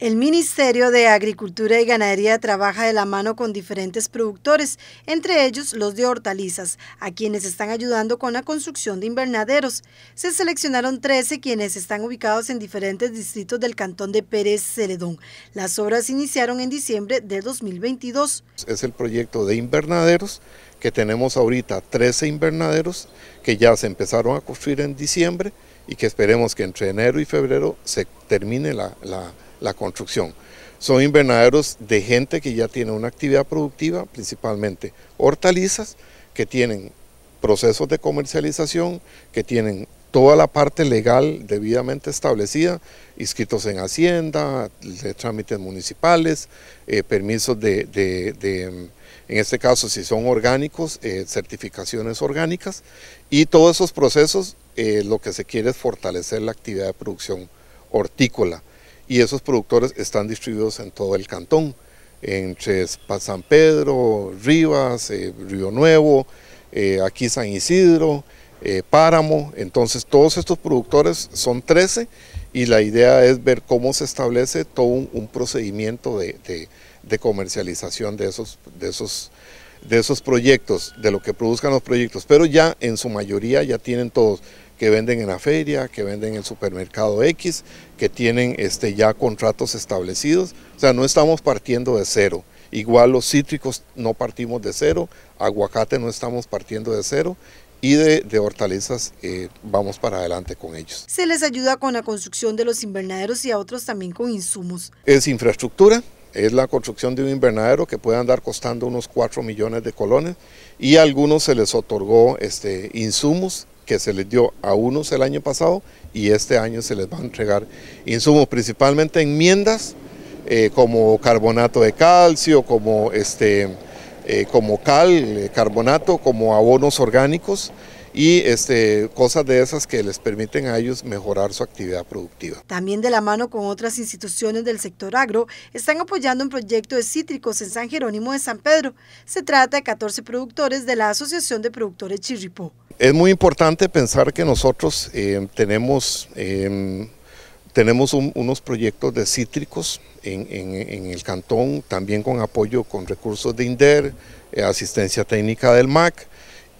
El Ministerio de Agricultura y Ganadería trabaja de la mano con diferentes productores, entre ellos los de hortalizas, a quienes están ayudando con la construcción de invernaderos. Se seleccionaron 13 quienes están ubicados en diferentes distritos del cantón de Pérez Celedón. Las obras iniciaron en diciembre de 2022. Es el proyecto de invernaderos que tenemos ahorita 13 invernaderos que ya se empezaron a construir en diciembre y que esperemos que entre enero y febrero se termine la, la la construcción. Son invernaderos de gente que ya tiene una actividad productiva, principalmente hortalizas, que tienen procesos de comercialización, que tienen toda la parte legal debidamente establecida, inscritos en Hacienda, trámites municipales, eh, permisos de, en este caso si son orgánicos, eh, certificaciones orgánicas, y todos esos procesos eh, lo que se quiere es fortalecer la actividad de producción hortícola y esos productores están distribuidos en todo el cantón, entre San Pedro, Rivas, eh, Río Nuevo, eh, aquí San Isidro, eh, Páramo, entonces todos estos productores son 13 y la idea es ver cómo se establece todo un, procedimiento de, comercialización de esos proyectos, de lo que produzcan los proyectos, pero ya en su mayoría ya tienen todos que venden en la feria, que venden en el supermercado X, que tienen este, ya contratos establecidos. O sea, no estamos partiendo de cero. Igual los cítricos no partimos de cero, aguacate no estamos partiendo de cero y de, hortalizas eh, vamos para adelante con ellos. Se les ayuda con la construcción de los invernaderos y a otros también con insumos. Es infraestructura, es la construcción de un invernadero que puede andar costando unos 4 millones de colones y a algunos se les otorgó este, insumos que se les dio a unos el año pasado y este año se les va a entregar insumos, principalmente enmiendas eh, como carbonato de calcio, como, este, eh, como cal, eh, carbonato, como abonos orgánicos y este, cosas de esas que les permiten a ellos mejorar su actividad productiva. También de la mano con otras instituciones del sector agro, están apoyando un proyecto de cítricos en San Jerónimo de San Pedro. Se trata de 14 productores de la Asociación de Productores Chirripó. Es muy importante pensar que nosotros eh, tenemos... Eh, tenemos unos proyectos de cítricos en, en, el cantón, también con apoyo con recursos de INDER, eh, asistencia técnica del MAC,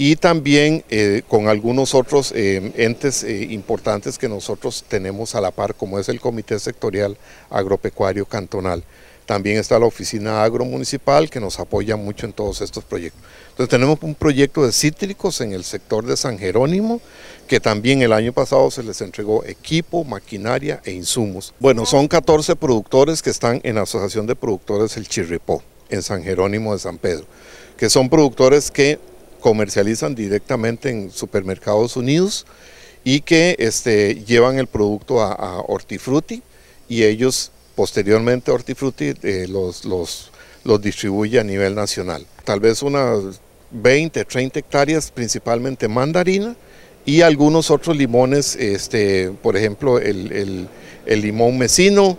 y también eh, con algunos otros eh, entes eh, importantes que nosotros tenemos a la par, como es el Comité Sectorial Agropecuario Cantonal. También está la Oficina Agromunicipal que nos apoya mucho en todos estos proyectos. Entonces tenemos un proyecto de cítricos en el sector de San Jerónimo, que también el año pasado se les entregó equipo, maquinaria e insumos. Bueno, son 14 productores que están en la Asociación de Productores El Chirripó, en San Jerónimo de San Pedro, que son productores que comercializan directamente en supermercados unidos y que este, llevan el producto a, Hortifruti y ellos posteriormente Hortifruti eh, los, los, los distribuye a nivel nacional. Tal vez unas 20, 30 hectáreas, principalmente mandarina y algunos otros limones, este, por ejemplo el, el, el limón mesino,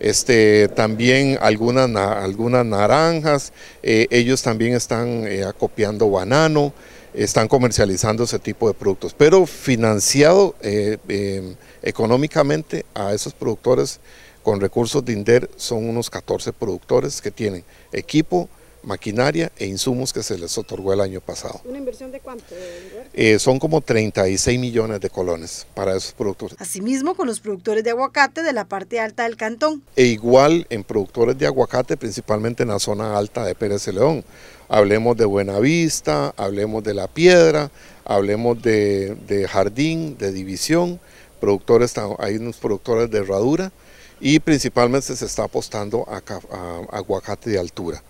este, también algunas, algunas naranjas, eh, ellos también están eh, acopiando banano, están comercializando ese tipo de productos, pero financiado eh, em, económicamente a esos productores con recursos de INDER son unos 14 productores que tienen equipo, maquinaria e insumos que se les otorgó el año pasado. ¿Una inversión de cuánto? Eh, son como 36 millones de colones para esos productores. Asimismo, con los productores de aguacate de la parte alta del cantón. E igual en productores de aguacate, principalmente en la zona alta de Pérez de León. Hablemos de Buenavista, hablemos de La Piedra, hablemos de, Jardín, de División, productores, hay unos productores de herradura y principalmente se está apostando a aguacate de altura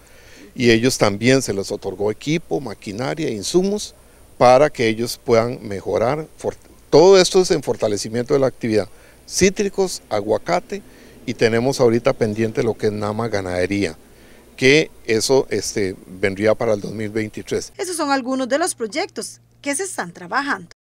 y ellos también se les otorgó equipo, maquinaria, insumos para que ellos puedan mejorar. Todo esto es en fortalecimiento de la actividad. Cítricos, aguacate y tenemos ahorita pendiente lo que es Nama Ganadería que eso este, vendría para el 2023. Esos son algunos de los proyectos que se están trabajando.